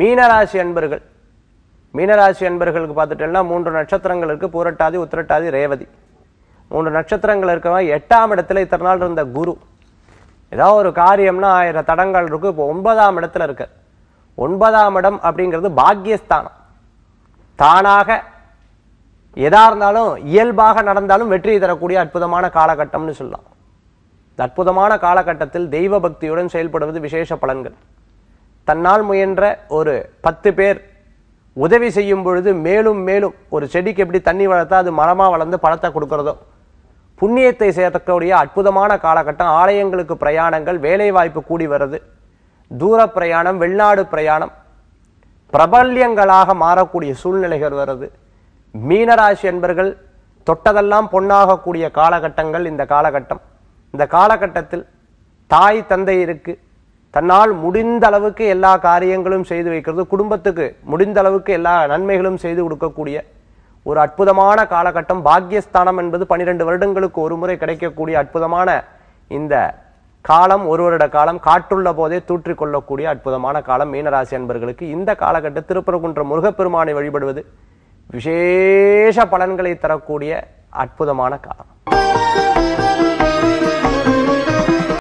மீனராசி அன்பர்கள் மீனராசி அன்பர்களுக்கு பார்த்துட்டோம்னா மூன்று நட்சத்திரங்கள் இருக்குது பூரட்டாதி உத்திரட்டாதி ரேவதி மூன்று நட்சத்திரங்கள் இருக்கிறவங்க எட்டாம் இடத்துல இத்தனை நாள் இருந்த குரு ஏதாவது ஒரு காரியம்னா ஆயிரம் தடங்கள் இருக்குது இப்போ ஒன்பதாம் இடத்துல இருக்கு ஒன்பதாம் இடம் அப்படிங்கிறது பாக்யஸ்தானம் தானாக எதா இருந்தாலும் இயல்பாக நடந்தாலும் வெற்றி தரக்கூடிய அற்புதமான காலகட்டம்னு சொல்லலாம் அற்புதமான காலகட்டத்தில் தெய்வ பக்தியுடன் செயல்படுவது விசேஷ பலன்கள் தன்னால் முயன்ற ஒரு பத்து பேர் உதவி செய்யும் பொழுது மேலும் மேலும் ஒரு செடிக்கு எப்படி தண்ணி வளர்த்தா அது மரமாக வளர்ந்து பழத்தை கொடுக்குறதோ புண்ணியத்தை சேர்த்தக்கூடிய அற்புதமான காலகட்டம் ஆலயங்களுக்கு பிரயாணங்கள் வேலைவாய்ப்பு கூடி வருது தூர பிரயாணம் வெளிநாடு பிரயாணம் பிரபல்யங்களாக மாறக்கூடிய சூழ்நிலைகள் வருது மீனராசி என்பர்கள் தொட்டதெல்லாம் பொன்னாகக்கூடிய காலகட்டங்கள் இந்த காலகட்டம் இந்த காலகட்டத்தில் தாய் தந்தை இருக்குது தன்னால் முடிந்த அளவுக்கு எல்லா காரியங்களும் செய்து வைக்கிறது குடும்பத்துக்கு முடிந்த அளவுக்கு எல்லா நன்மைகளும் செய்து கொடுக்கக்கூடிய ஒரு அற்புதமான காலகட்டம் பாக்யஸ்தானம் என்பது பனிரெண்டு வருடங்களுக்கு ஒரு முறை கிடைக்கக்கூடிய அற்புதமான இந்த காலம் ஒரு வருட காலம் காற்றுள்ள போதே கொள்ளக்கூடிய அற்புதமான காலம் மீனராசி அன்பர்களுக்கு இந்த காலகட்ட திருப்பரங்குன்ற முருகப்பெருமானை வழிபடுவது விசேஷ பலன்களை தரக்கூடிய அற்புதமான காலம்